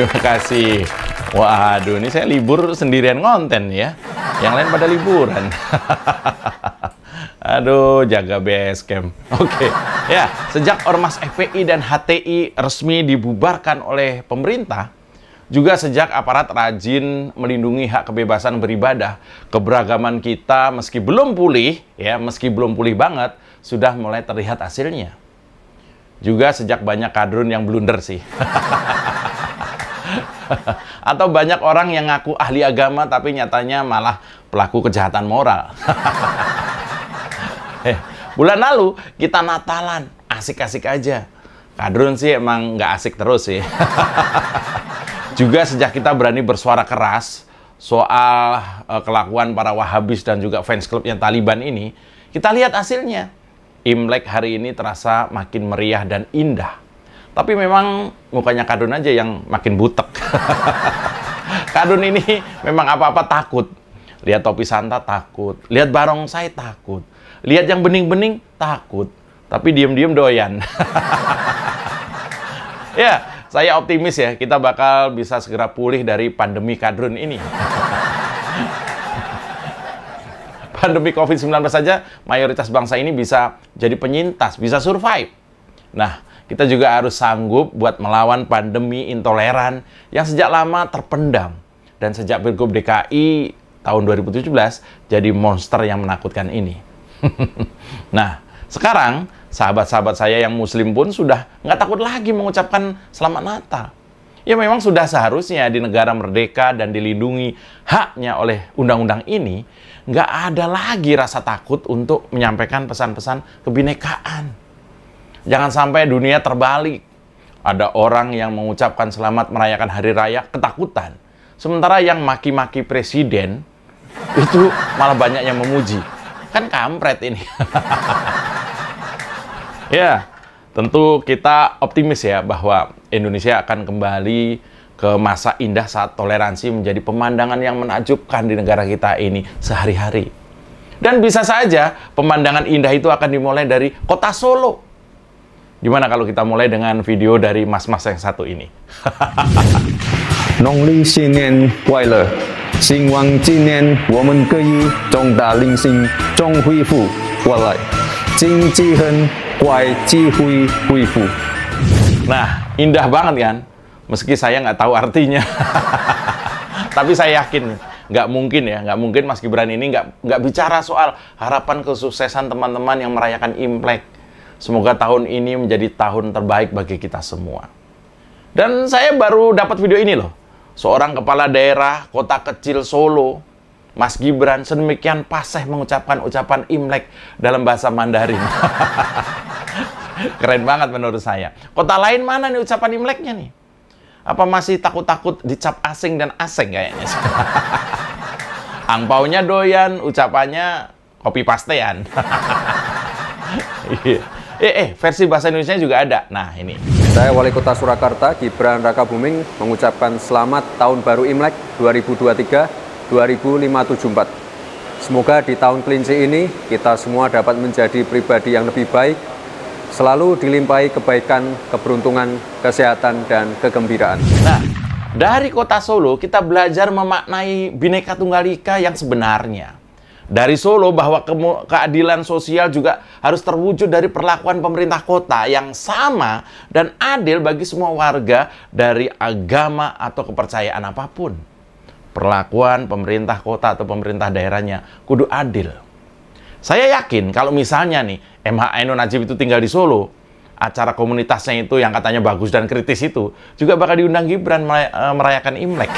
Terima kasih. Waduh, ini saya libur sendirian ngonten ya. Yang lain pada liburan. Aduh, jaga base camp. Oke, okay. ya. Sejak Ormas FPI dan HTI resmi dibubarkan oleh pemerintah, juga sejak aparat rajin melindungi hak kebebasan beribadah, keberagaman kita meski belum pulih, ya meski belum pulih banget, sudah mulai terlihat hasilnya. Juga sejak banyak kadrun yang blunder sih. Atau banyak orang yang ngaku ahli agama tapi nyatanya malah pelaku kejahatan moral. eh, bulan lalu kita Natalan, asik-asik aja. Kadrun sih emang nggak asik terus sih. juga sejak kita berani bersuara keras soal uh, kelakuan para Wahabis dan juga fans klubnya Taliban ini, kita lihat hasilnya. Imlek hari ini terasa makin meriah dan indah. Tapi memang mukanya Kadun aja yang makin butek. Kadun ini memang apa-apa takut. Lihat topi Santa takut. Lihat barong saya takut. Lihat yang bening-bening takut. Tapi diem-diem doyan. ya, saya optimis ya kita bakal bisa segera pulih dari pandemi Kadrun ini. pandemi COVID-19 saja, mayoritas bangsa ini bisa jadi penyintas, bisa survive. Nah, kita juga harus sanggup buat melawan pandemi intoleran yang sejak lama terpendam. Dan sejak Pilgub DKI tahun 2017 jadi monster yang menakutkan ini. nah, sekarang sahabat-sahabat saya yang muslim pun sudah nggak takut lagi mengucapkan selamat Natal. Ya memang sudah seharusnya di negara merdeka dan dilindungi haknya oleh undang-undang ini, nggak ada lagi rasa takut untuk menyampaikan pesan-pesan kebinekaan. Jangan sampai dunia terbalik. Ada orang yang mengucapkan selamat merayakan hari raya ketakutan. Sementara yang maki-maki presiden itu malah banyak yang memuji. Kan kampret ini. ya, tentu kita optimis ya bahwa Indonesia akan kembali ke masa indah saat toleransi menjadi pemandangan yang menakjubkan di negara kita ini sehari-hari. Dan bisa saja pemandangan indah itu akan dimulai dari kota Solo Gimana kalau kita mulai dengan video dari mas-mas yang satu ini? Nongli Xinian Kuaile, Xingwang Jinian Women Keyi, ge yi, Zhong Huifu, Kualai, Jing Jihen, Kuai hui fu. Nah, indah banget kan? Meski saya nggak tahu artinya. Tapi saya yakin nggak mungkin ya, nggak mungkin Mas Gibran ini nggak nggak bicara soal harapan kesuksesan teman-teman yang merayakan Imlek Semoga tahun ini menjadi tahun terbaik bagi kita semua. Dan saya baru dapat video ini loh. Seorang kepala daerah kota kecil Solo, Mas Gibran, sedemikian paseh mengucapkan ucapan Imlek dalam bahasa Mandarin. Keren banget menurut saya. Kota lain mana nih ucapan Imleknya nih? Apa masih takut-takut dicap asing dan asing kayaknya? Angpaunya doyan, ucapannya kopi pastean. yeah. Eh, eh, versi bahasa Indonesia juga ada. Nah, ini. Saya Wali Kota Surakarta, Gibran Raka Buming, mengucapkan selamat Tahun Baru Imlek 2023-2574. Semoga di tahun kelinci ini, kita semua dapat menjadi pribadi yang lebih baik, selalu dilimpahi kebaikan, keberuntungan, kesehatan, dan kegembiraan. Nah, dari kota Solo, kita belajar memaknai Bhinneka Tunggal Ika yang sebenarnya dari Solo bahwa ke keadilan sosial juga harus terwujud dari perlakuan pemerintah kota yang sama dan adil bagi semua warga dari agama atau kepercayaan apapun. Perlakuan pemerintah kota atau pemerintah daerahnya kudu adil. Saya yakin kalau misalnya nih MH Ainun Najib itu tinggal di Solo, acara komunitasnya itu yang katanya bagus dan kritis itu juga bakal diundang Gibran eh, merayakan Imlek.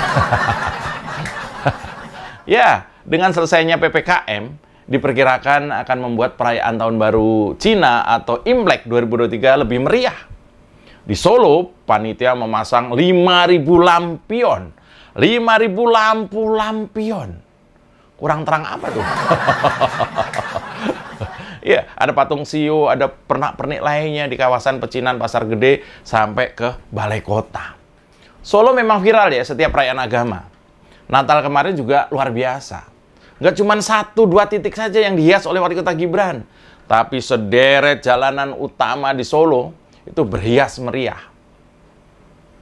ya, dengan selesainya PPKM, diperkirakan akan membuat perayaan Tahun Baru Cina atau Imlek 2023 lebih meriah. Di Solo, panitia memasang 5.000 lampion. 5.000 lampu lampion. Kurang terang apa tuh? Iya, ada patung siu, ada pernak-pernik lainnya di kawasan Pecinan Pasar Gede sampai ke Balai Kota. Solo memang viral ya setiap perayaan agama. Natal kemarin juga luar biasa Nggak cuma satu dua titik saja yang dihias oleh wali kota Gibran, tapi sederet jalanan utama di Solo itu berhias meriah.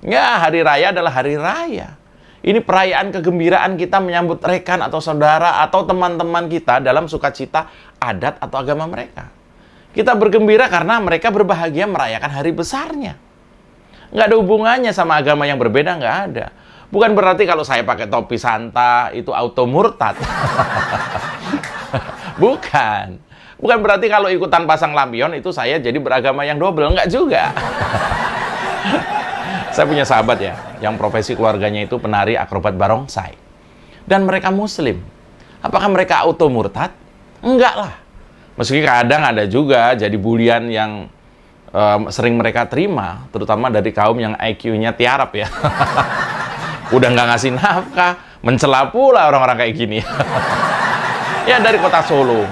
Ya, hari raya adalah hari raya. Ini perayaan kegembiraan kita menyambut rekan atau saudara atau teman-teman kita dalam sukacita adat atau agama mereka. Kita bergembira karena mereka berbahagia merayakan hari besarnya. Nggak ada hubungannya sama agama yang berbeda, nggak ada. Bukan berarti kalau saya pakai topi santa itu auto murtad. Bukan. Bukan berarti kalau ikutan pasang lampion itu saya jadi beragama yang dobel, Enggak juga. saya punya sahabat ya, yang profesi keluarganya itu penari akrobat barongsai. Dan mereka muslim. Apakah mereka auto murtad? Enggak lah. Meski kadang ada juga jadi bulian yang um, sering mereka terima, terutama dari kaum yang IQ-nya tiarap ya. udah nggak ngasih nafkah, mencela pula orang-orang kayak gini. ya dari kota Solo,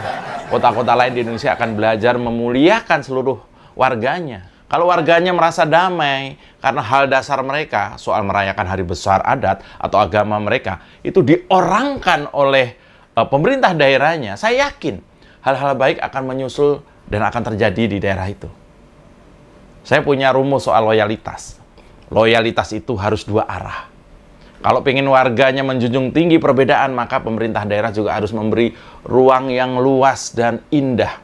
kota-kota lain di Indonesia akan belajar memuliakan seluruh warganya. Kalau warganya merasa damai karena hal dasar mereka soal merayakan hari besar adat atau agama mereka itu diorangkan oleh uh, pemerintah daerahnya, saya yakin hal-hal baik akan menyusul dan akan terjadi di daerah itu. Saya punya rumus soal loyalitas. Loyalitas itu harus dua arah kalau pengen warganya menjunjung tinggi perbedaan, maka pemerintah daerah juga harus memberi ruang yang luas dan indah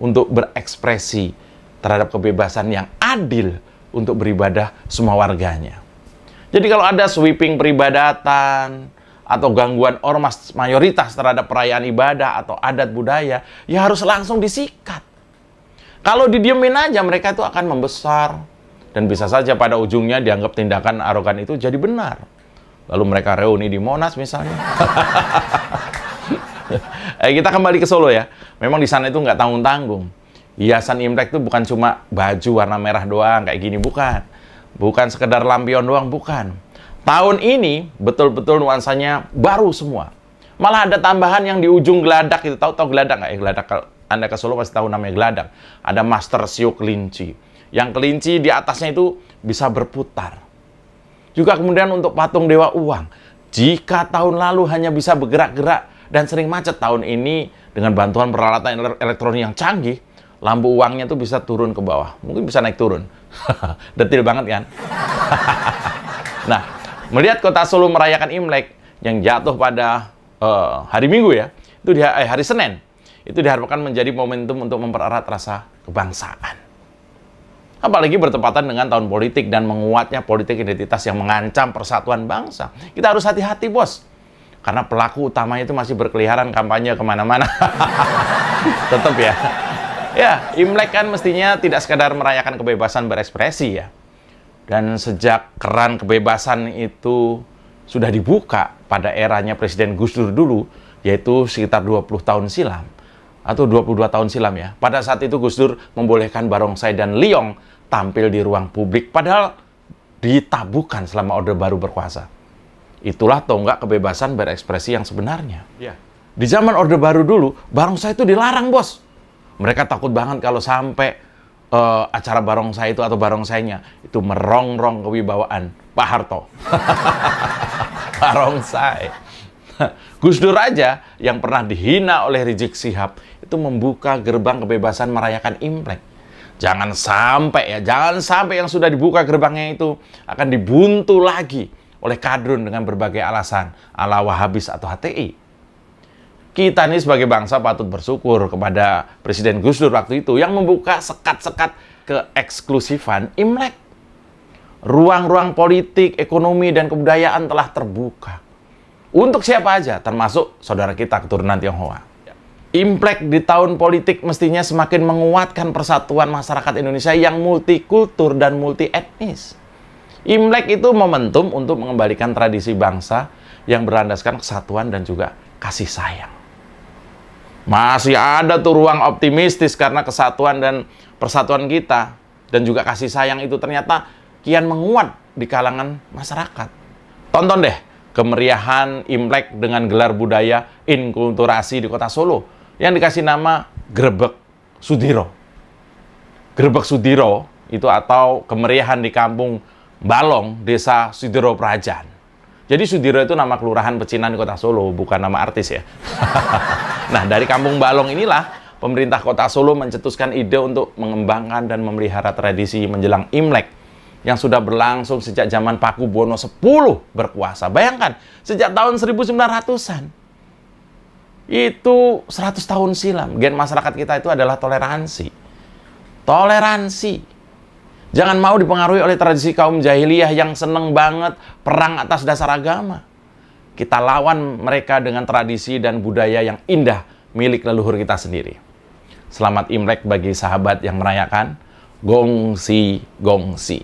untuk berekspresi terhadap kebebasan yang adil untuk beribadah semua warganya. Jadi kalau ada sweeping peribadatan atau gangguan ormas mayoritas terhadap perayaan ibadah atau adat budaya, ya harus langsung disikat. Kalau didiemin aja mereka itu akan membesar dan bisa saja pada ujungnya dianggap tindakan arogan itu jadi benar. Lalu mereka reuni di Monas misalnya. eh, kita kembali ke Solo ya. Memang di sana itu nggak tanggung-tanggung. Hiasan Imlek itu bukan cuma baju warna merah doang kayak gini, bukan. Bukan sekedar lampion doang, bukan. Tahun ini betul-betul nuansanya baru semua. Malah ada tambahan yang di ujung geladak itu. Tahu-tahu geladak nggak? Ya, geladak anda ke Solo pasti tahu namanya geladak. Ada master siu kelinci. Yang kelinci di atasnya itu bisa berputar. Juga kemudian untuk patung dewa uang. Jika tahun lalu hanya bisa bergerak-gerak dan sering macet tahun ini dengan bantuan peralatan elektronik yang canggih, lampu uangnya tuh bisa turun ke bawah. Mungkin bisa naik turun. Detil banget kan? nah, melihat kota Solo merayakan Imlek yang jatuh pada uh, hari Minggu ya, itu di eh, hari Senin, itu diharapkan menjadi momentum untuk mempererat rasa kebangsaan. Apalagi bertepatan dengan tahun politik dan menguatnya politik identitas yang mengancam persatuan bangsa. Kita harus hati-hati, bos. Karena pelaku utamanya itu masih berkeliaran kampanye kemana-mana. Tetap ya. Ya, Imlek kan mestinya tidak sekadar merayakan kebebasan berekspresi ya. Dan sejak keran kebebasan itu sudah dibuka pada eranya Presiden Gus Dur dulu, yaitu sekitar 20 tahun silam atau 22 tahun silam ya. Pada saat itu Gus Dur membolehkan barongsai dan liong tampil di ruang publik, padahal ditabuhkan selama Orde Baru berkuasa. Itulah tonggak kebebasan berekspresi yang sebenarnya. Ya. Di zaman Orde Baru dulu, barongsai itu dilarang, bos. Mereka takut banget kalau sampai uh, acara barongsai itu atau barongsainya itu merongrong kewibawaan Pak Harto. barongsai. Gus Dur aja yang pernah dihina oleh Rizik Sihab itu membuka gerbang kebebasan merayakan Imlek. Jangan sampai ya, jangan sampai yang sudah dibuka gerbangnya itu akan dibuntu lagi oleh kadrun dengan berbagai alasan ala Wahabis atau HTI. Kita ini sebagai bangsa patut bersyukur kepada Presiden Gus Dur waktu itu yang membuka sekat-sekat keeksklusifan Imlek. Ruang-ruang politik, ekonomi, dan kebudayaan telah terbuka. Untuk siapa aja, termasuk saudara kita keturunan Tionghoa. Imlek di tahun politik mestinya semakin menguatkan persatuan masyarakat Indonesia yang multikultur dan multi etnis. Imlek itu momentum untuk mengembalikan tradisi bangsa yang berlandaskan kesatuan dan juga kasih sayang. Masih ada tuh ruang optimistis karena kesatuan dan persatuan kita dan juga kasih sayang itu ternyata kian menguat di kalangan masyarakat. Tonton deh kemeriahan Imlek dengan gelar budaya inkulturasi di kota Solo yang dikasih nama Grebek Sudiro. Grebek Sudiro itu atau kemeriahan di kampung Balong, desa Sudiro Prajan. Jadi Sudiro itu nama kelurahan pecinan di kota Solo, bukan nama artis ya. nah, dari kampung Balong inilah pemerintah kota Solo mencetuskan ide untuk mengembangkan dan memelihara tradisi menjelang Imlek yang sudah berlangsung sejak zaman Paku Buwono X berkuasa. Bayangkan, sejak tahun 1900-an itu 100 tahun silam. Gen masyarakat kita itu adalah toleransi. Toleransi. Jangan mau dipengaruhi oleh tradisi kaum jahiliyah yang seneng banget perang atas dasar agama. Kita lawan mereka dengan tradisi dan budaya yang indah milik leluhur kita sendiri. Selamat Imlek bagi sahabat yang merayakan. Gongsi, gongsi.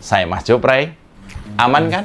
Saya Mas Jopray. Aman kan?